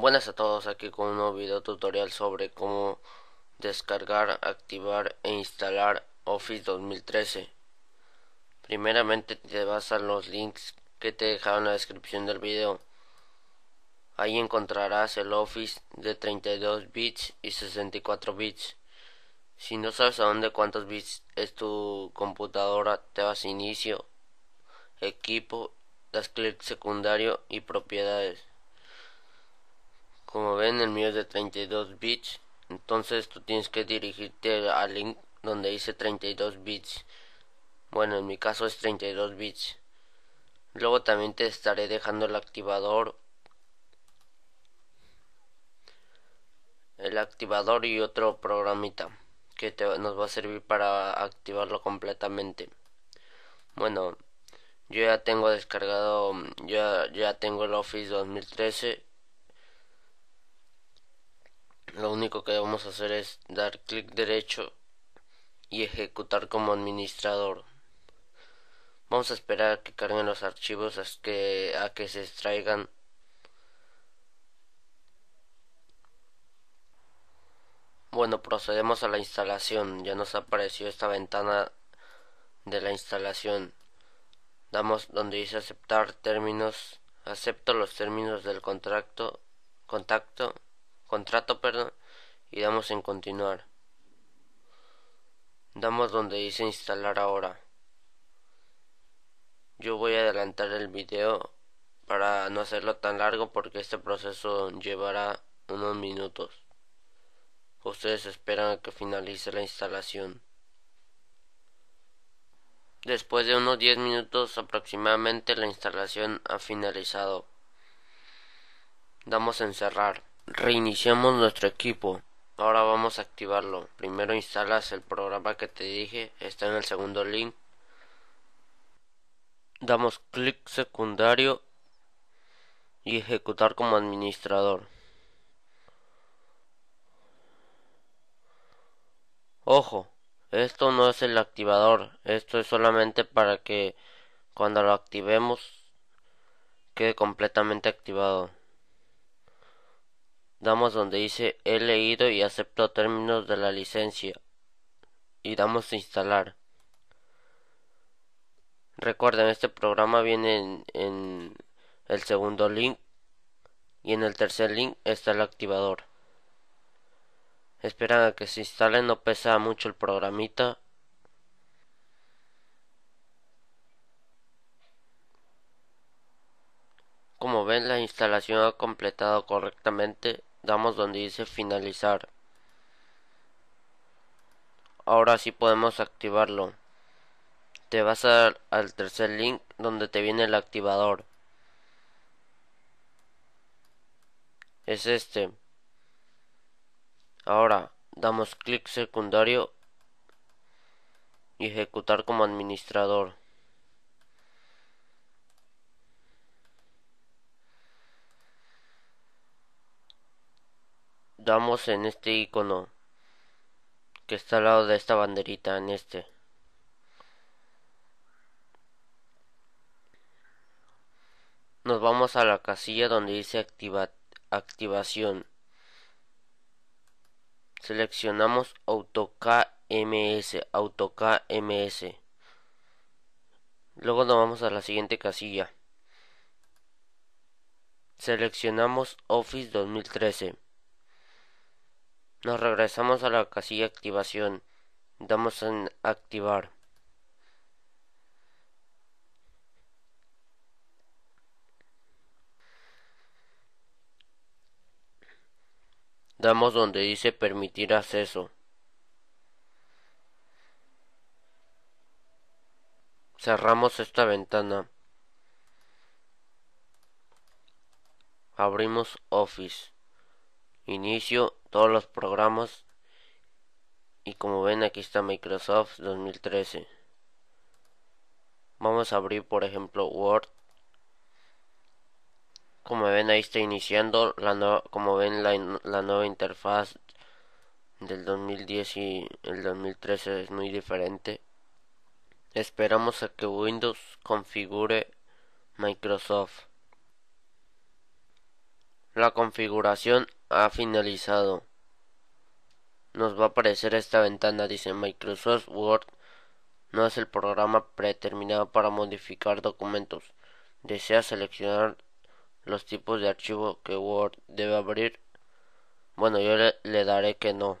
Buenas a todos, aquí con un nuevo video tutorial sobre cómo descargar, activar e instalar Office 2013. Primeramente te vas a los links que te dejaron en la descripción del video. Ahí encontrarás el Office de 32 bits y 64 bits. Si no sabes a dónde cuántos bits es tu computadora, te vas a inicio, equipo, das clic secundario y propiedades. Como ven el mío es de 32 bits, entonces tú tienes que dirigirte al link donde dice 32 bits. Bueno, en mi caso es 32 bits. Luego también te estaré dejando el activador el activador y otro programita que nos va a servir para activarlo completamente. Bueno, yo ya tengo descargado, ya, ya tengo el Office 2013 lo único que vamos a hacer es dar clic derecho y ejecutar como administrador vamos a esperar a que carguen los archivos a que, a que se extraigan bueno procedemos a la instalación ya nos apareció esta ventana de la instalación damos donde dice aceptar términos acepto los términos del contrato contacto contrato perdón, y damos en continuar. Damos donde dice instalar ahora. Yo voy a adelantar el video para no hacerlo tan largo porque este proceso llevará unos minutos. Ustedes esperan a que finalice la instalación. Después de unos 10 minutos aproximadamente la instalación ha finalizado. Damos en cerrar reiniciamos nuestro equipo. Ahora vamos a activarlo. Primero instalas el programa que te dije. Está en el segundo link. Damos clic secundario y ejecutar como administrador. Ojo, esto no es el activador. Esto es solamente para que cuando lo activemos quede completamente activado damos donde dice he leído y acepto términos de la licencia y damos instalar recuerden este programa viene en, en el segundo link y en el tercer link está el activador esperan a que se instale no pesa mucho el programita Como ven la instalación ha completado correctamente damos donde dice finalizar ahora sí podemos activarlo te vas a, dar al tercer link donde te viene el activador es este ahora damos clic secundario y ejecutar como administrador en este icono que está al lado de esta banderita en este nos vamos a la casilla donde dice activación seleccionamos auto KMS auto KMS luego nos vamos a la siguiente casilla seleccionamos Office 2013 nos regresamos a la casilla activación. Damos en activar. Damos donde dice permitir acceso. Cerramos esta ventana. Abrimos Office inicio todos los programas y como ven aquí está Microsoft 2013 vamos a abrir por ejemplo Word como ven ahí está iniciando la como ven la, la, nueva interfaz del 2010 y el 2013 es muy diferente esperamos a que Windows configure Microsoft la configuración ha finalizado. Nos va a aparecer esta ventana, dice Microsoft Word no es el programa predeterminado para modificar documentos. Desea seleccionar los tipos de archivo que Word debe abrir. Bueno, yo le, daré que no.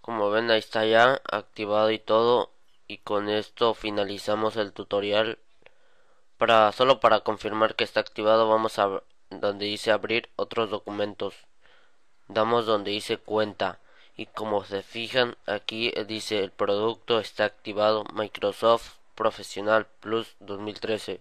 Como ven, ahí está ya activado y todo. Y con esto finalizamos el tutorial. Para, solo para confirmar que está activado, vamos a donde dice abrir otros documentos. Damos donde dice cuenta y como se fijan aquí dice el producto está activado Microsoft Profesional Plus 2013.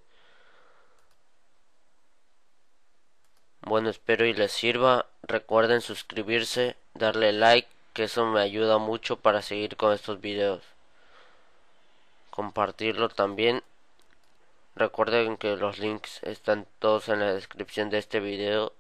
Bueno, espero y les sirva. Recuerden suscribirse, darle like, que eso me ayuda mucho para seguir con estos videos. Compartirlo también Recuerden que los links están todos en la descripción de este video